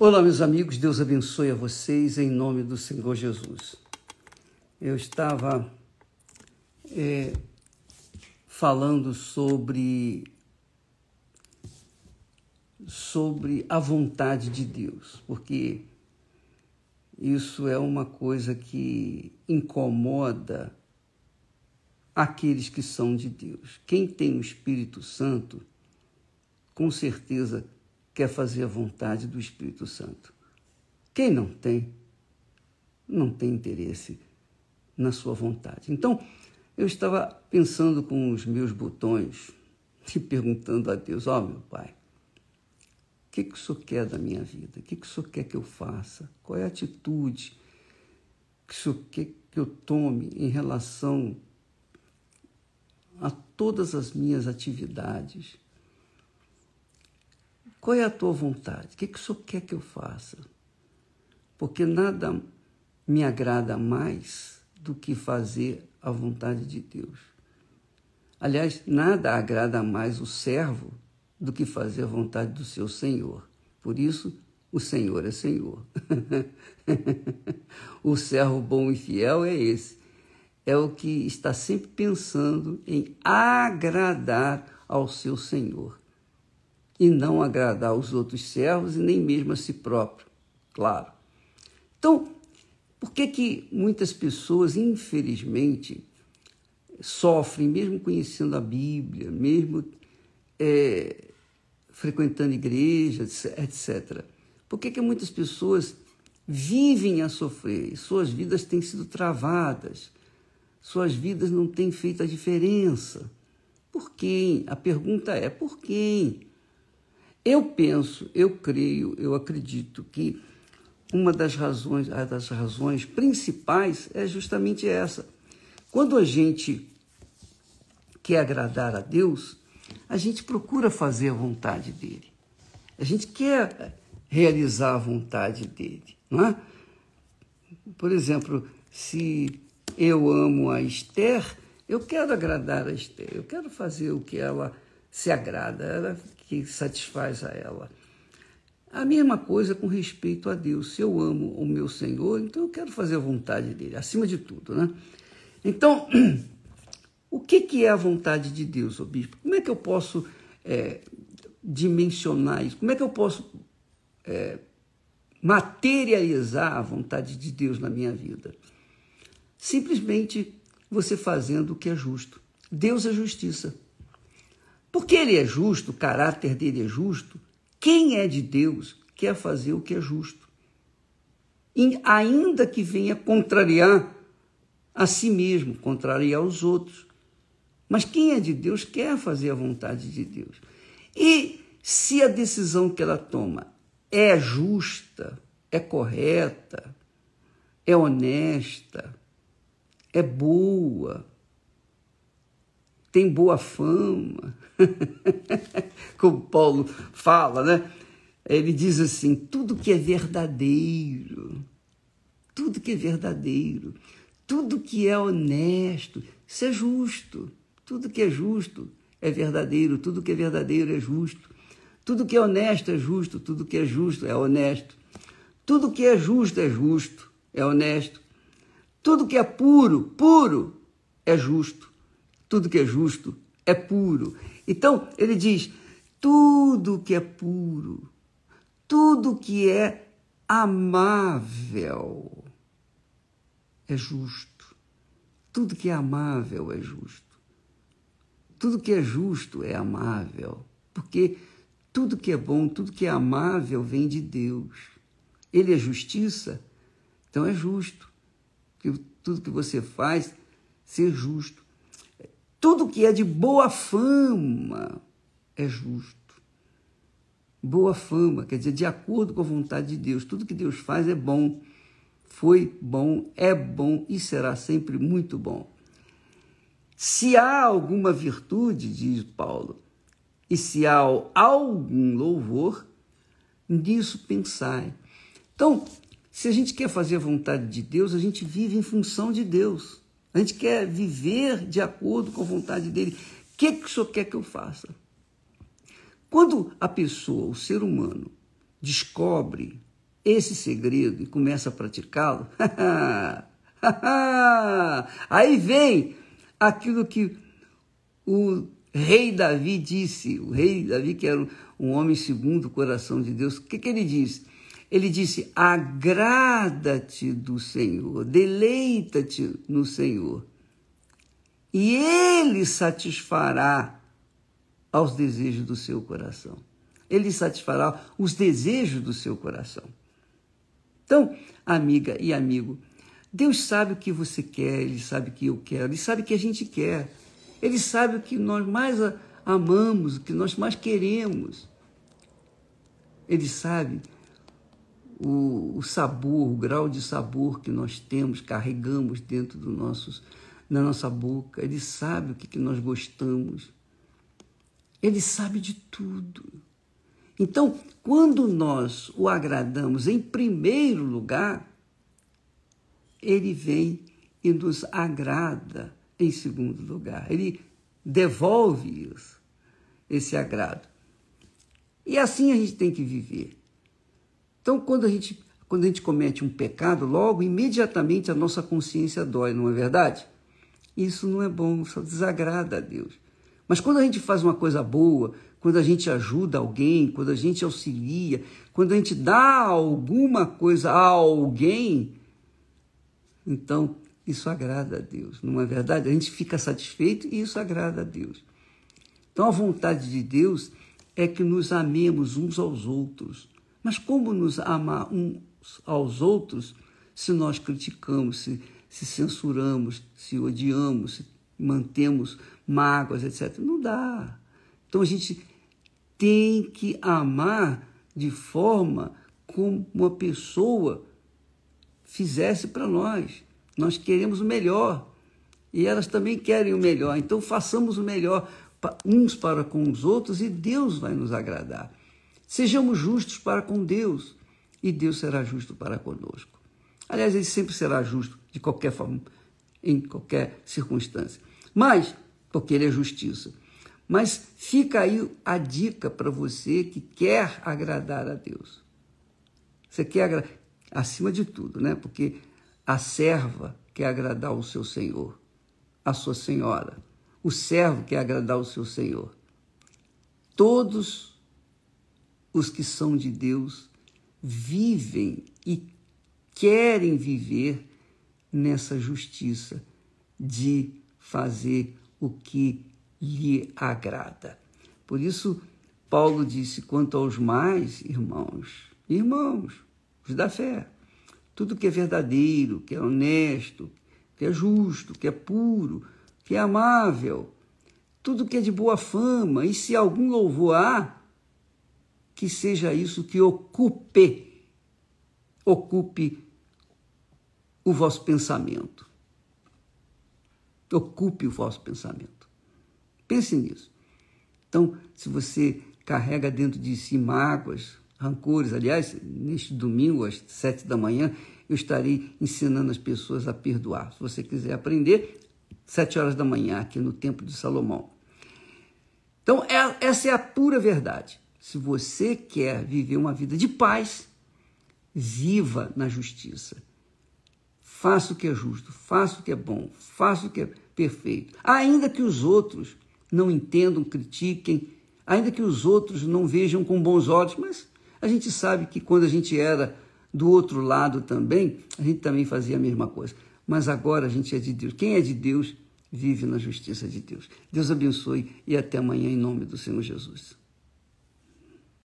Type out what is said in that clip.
Olá, meus amigos, Deus abençoe a vocês em nome do Senhor Jesus. Eu estava é, falando sobre, sobre a vontade de Deus, porque isso é uma coisa que incomoda aqueles que são de Deus. Quem tem o Espírito Santo, com certeza, quer fazer a vontade do Espírito Santo. Quem não tem, não tem interesse na sua vontade. Então, eu estava pensando com os meus botões e perguntando a Deus: Ó oh, meu Pai, o que, que o Senhor quer da minha vida? O que, que o Senhor quer que eu faça? Qual é a atitude que o Senhor quer que eu tome em relação a todas as minhas atividades? Qual é a tua vontade? O que, que o Senhor quer que eu faça? Porque nada me agrada mais do que fazer a vontade de Deus. Aliás, nada agrada mais o servo do que fazer a vontade do seu Senhor. Por isso, o Senhor é Senhor. o servo bom e fiel é esse. É o que está sempre pensando em agradar ao seu Senhor e não agradar aos outros servos e nem mesmo a si próprio, claro. Então, por que que muitas pessoas, infelizmente, sofrem, mesmo conhecendo a Bíblia, mesmo é, frequentando igreja, etc. Por que, que muitas pessoas vivem a sofrer? Suas vidas têm sido travadas, suas vidas não têm feito a diferença. Por quem? A pergunta é por quem? Eu penso, eu creio, eu acredito que uma das razões, das razões principais é justamente essa. Quando a gente quer agradar a Deus, a gente procura fazer a vontade dele. A gente quer realizar a vontade dele, não é? Por exemplo, se eu amo a Esther, eu quero agradar a Esther, eu quero fazer o que ela se agrada, ela que satisfaz a ela. A mesma coisa com respeito a Deus. Se eu amo o meu Senhor, então eu quero fazer a vontade dele, acima de tudo, né? Então, o que, que é a vontade de Deus, ô bispo? Como é que eu posso é, dimensionar isso? Como é que eu posso é, materializar a vontade de Deus na minha vida? Simplesmente você fazendo o que é justo. Deus é justiça. Porque ele é justo, o caráter dele é justo. Quem é de Deus quer fazer o que é justo. E ainda que venha contrariar a si mesmo, contrariar os outros. Mas quem é de Deus quer fazer a vontade de Deus. E se a decisão que ela toma é justa, é correta, é honesta, é boa, tem boa fama. Como Paulo fala, né? Ele diz assim: tudo que é verdadeiro, tudo que é verdadeiro, tudo que é honesto, isso é justo. Tudo que é justo é verdadeiro, tudo que é verdadeiro é justo. Tudo que é honesto é justo, tudo que é justo é honesto. Tudo que é justo é justo, é honesto. Tudo que é puro, puro, é justo tudo que é justo é puro. Então, ele diz: tudo que é puro, tudo que é amável é justo. Tudo que é amável é justo. Tudo que é justo é amável, porque tudo que é bom, tudo que é amável vem de Deus. Ele é justiça, então é justo que tudo que você faz ser justo. Tudo que é de boa fama é justo. Boa fama, quer dizer, de acordo com a vontade de Deus. Tudo que Deus faz é bom. Foi bom, é bom e será sempre muito bom. Se há alguma virtude, diz Paulo, e se há algum louvor, nisso pensai. Então, se a gente quer fazer a vontade de Deus, a gente vive em função de Deus. A gente quer viver de acordo com a vontade dele. O que, que o senhor quer que eu faça? Quando a pessoa, o ser humano, descobre esse segredo e começa a praticá-lo, aí vem aquilo que o rei Davi disse, o rei Davi, que era um homem segundo o coração de Deus, o que, que ele disse? Ele disse: agrada-te do Senhor, deleita-te no Senhor, e Ele satisfará aos desejos do seu coração. Ele satisfará os desejos do seu coração. Então, amiga e amigo, Deus sabe o que você quer, Ele sabe o que eu quero, Ele sabe o que a gente quer, Ele sabe o que nós mais amamos, o que nós mais queremos. Ele sabe o, o, sabor, o grau de sabor que nós temos, carregamos dentro do nossos, na nossa boca. Ele sabe o que, que nós gostamos. Ele sabe de tudo. Então, quando nós o agradamos em primeiro lugar, ele vem e nos agrada em segundo lugar. Ele devolve isso, esse agrado. E assim a gente tem que viver. Então, quando a gente, quando a gente comete um pecado, logo, imediatamente a nossa consciência dói, não é verdade? Isso não é bom, isso desagrada a Deus. Mas quando a gente faz uma coisa boa, quando a gente ajuda alguém, quando a gente auxilia, quando a gente dá alguma coisa a alguém, então isso agrada a Deus, não é verdade? A gente fica satisfeito e isso agrada a Deus. Então a vontade de Deus é que nos amemos uns aos outros. Mas como nos amar uns aos outros se nós criticamos, se, se censuramos, se odiamos, se mantemos mágoas, etc. Não dá. Então a gente tem que amar de forma como uma pessoa fizesse para nós. Nós queremos o melhor e elas também querem o melhor. Então façamos o melhor uns para com os outros e Deus vai nos agradar. Sejamos justos para com Deus e Deus será justo para conosco. Aliás, ele sempre será justo de qualquer forma, em qualquer circunstância. Mas, porque ele é justiça. Mas fica aí a dica para você que quer agradar a Deus. Você quer agradar, acima de tudo, né? Porque a serva quer agradar o seu senhor, a sua senhora. O servo quer agradar o seu senhor. Todos os que são de Deus vivem e querem viver nessa justiça de fazer o que lhe agrada. Por isso, Paulo disse: quanto aos mais, irmãos, irmãos, os da fé, tudo que é verdadeiro, que é honesto, que é justo, que é puro, que é amável, tudo que é de boa fama, e se algum louvor há, que seja isso que ocupe, ocupe o vosso pensamento. Ocupe o vosso pensamento. Pense nisso. Então, se você carrega dentro de si mágoas, rancores, aliás, neste domingo, às sete da manhã, eu estarei ensinando as pessoas a perdoar. Se você quiser aprender, sete horas da manhã, aqui no Templo de Salomão. Então, é, essa é a pura verdade. Se você quer viver uma vida de paz, viva na justiça. Faça o que é justo, faça o que é bom, faça o que é perfeito. Ainda que os outros não entendam, critiquem, ainda que os outros não vejam com bons olhos, mas a gente sabe que quando a gente era do outro lado também, a gente também fazia a mesma coisa. Mas agora a gente é de Deus. Quem é de Deus vive na justiça de Deus. Deus abençoe e até amanhã em nome do Senhor Jesus.